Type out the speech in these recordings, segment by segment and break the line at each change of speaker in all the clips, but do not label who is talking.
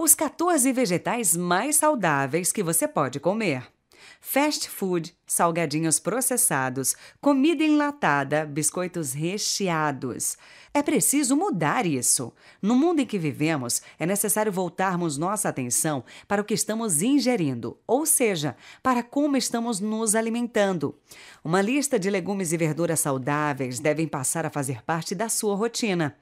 os 14 vegetais mais saudáveis que você pode comer fast food, salgadinhos processados, comida enlatada, biscoitos recheados. É preciso mudar isso. No mundo em que vivemos, é necessário voltarmos nossa atenção para o que estamos ingerindo, ou seja, para como estamos nos alimentando. Uma lista de legumes e verduras saudáveis devem passar a fazer parte da sua rotina.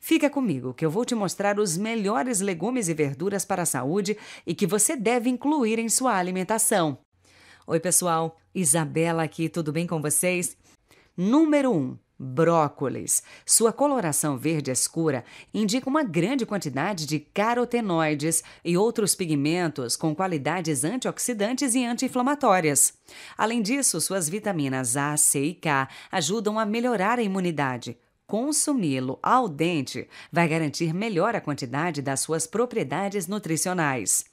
Fica comigo que eu vou te mostrar os melhores legumes e verduras para a saúde e que você deve incluir em sua alimentação. Oi, pessoal. Isabela aqui, tudo bem com vocês? Número 1. Um, brócolis. Sua coloração verde escura indica uma grande quantidade de carotenoides e outros pigmentos com qualidades antioxidantes e anti-inflamatórias. Além disso, suas vitaminas A, C e K ajudam a melhorar a imunidade. Consumi-lo ao dente vai garantir melhor a quantidade das suas propriedades nutricionais.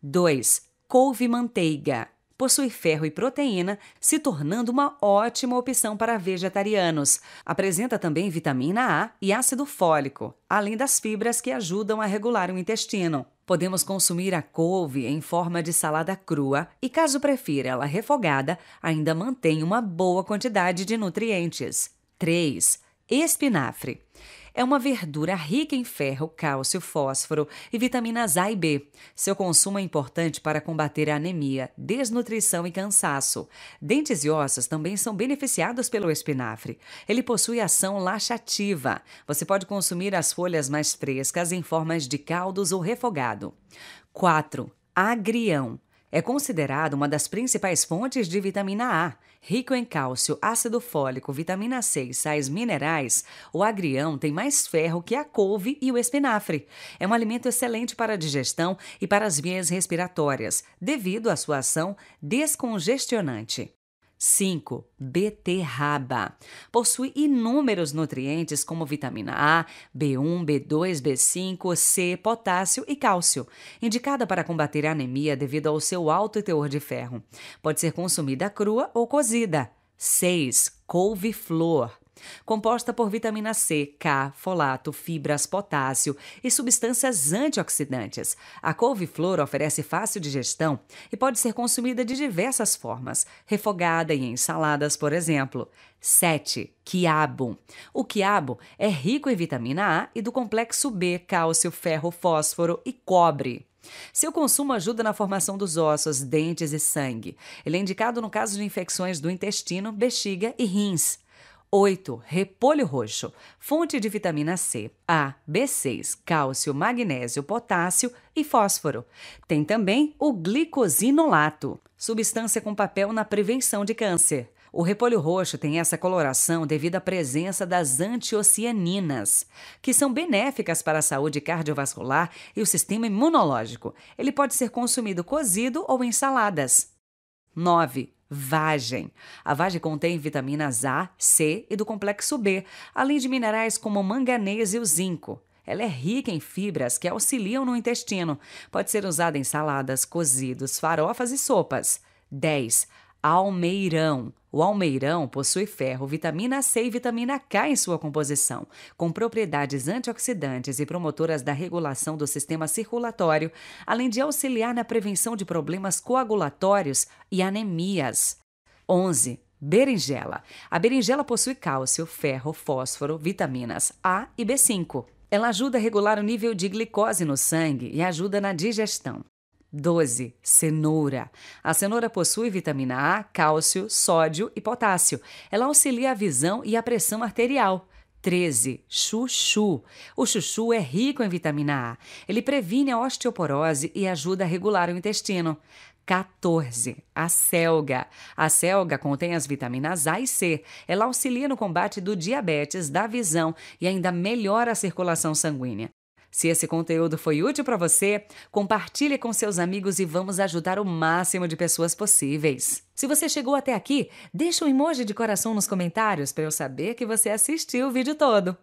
2. Couve-manteiga possui ferro e proteína, se tornando uma ótima opção para vegetarianos. Apresenta também vitamina A e ácido fólico, além das fibras que ajudam a regular o intestino. Podemos consumir a couve em forma de salada crua e, caso prefira ela refogada, ainda mantém uma boa quantidade de nutrientes. 3. Espinafre. É uma verdura rica em ferro, cálcio, fósforo e vitaminas A e B. Seu consumo é importante para combater a anemia, desnutrição e cansaço. Dentes e ossos também são beneficiados pelo espinafre. Ele possui ação laxativa. Você pode consumir as folhas mais frescas em formas de caldos ou refogado. 4. Agrião. É considerado uma das principais fontes de vitamina A. Rico em cálcio, ácido fólico, vitamina C e sais minerais, o agrião tem mais ferro que a couve e o espinafre. É um alimento excelente para a digestão e para as vias respiratórias, devido à sua ação descongestionante. 5. Beterraba. Possui inúmeros nutrientes como vitamina A, B1, B2, B5, C, potássio e cálcio, indicada para combater a anemia devido ao seu alto teor de ferro. Pode ser consumida crua ou cozida. 6. Couve-flor. Composta por vitamina C, K, folato, fibras, potássio e substâncias antioxidantes, a couve-flor oferece fácil digestão e pode ser consumida de diversas formas, refogada e em saladas, por exemplo. 7. Quiabo. O quiabo é rico em vitamina A e do complexo B, cálcio, ferro, fósforo e cobre. Seu consumo ajuda na formação dos ossos, dentes e sangue. Ele é indicado no caso de infecções do intestino, bexiga e rins. 8. Repolho roxo, fonte de vitamina C, A, B6, cálcio, magnésio, potássio e fósforo. Tem também o glicosinolato, substância com papel na prevenção de câncer. O repolho roxo tem essa coloração devido à presença das antocianinas, que são benéficas para a saúde cardiovascular e o sistema imunológico. Ele pode ser consumido cozido ou em saladas. 9 vagem. A vagem contém vitaminas A, C e do complexo B, além de minerais como o manganês e o zinco. Ela é rica em fibras que auxiliam no intestino. Pode ser usada em saladas, cozidos, farofas e sopas. 10. Almeirão. O almeirão possui ferro, vitamina C e vitamina K em sua composição, com propriedades antioxidantes e promotoras da regulação do sistema circulatório, além de auxiliar na prevenção de problemas coagulatórios e anemias. 11. Berinjela. A berinjela possui cálcio, ferro, fósforo, vitaminas A e B5. Ela ajuda a regular o nível de glicose no sangue e ajuda na digestão. 12. Cenoura. A cenoura possui vitamina A, cálcio, sódio e potássio. Ela auxilia a visão e a pressão arterial. 13. Chuchu. O chuchu é rico em vitamina A. Ele previne a osteoporose e ajuda a regular o intestino. 14. A selga. A selga contém as vitaminas A e C. Ela auxilia no combate do diabetes, da visão e ainda melhora a circulação sanguínea. Se esse conteúdo foi útil para você, compartilhe com seus amigos e vamos ajudar o máximo de pessoas possíveis. Se você chegou até aqui, deixa um emoji de coração nos comentários para eu saber que você assistiu o vídeo todo.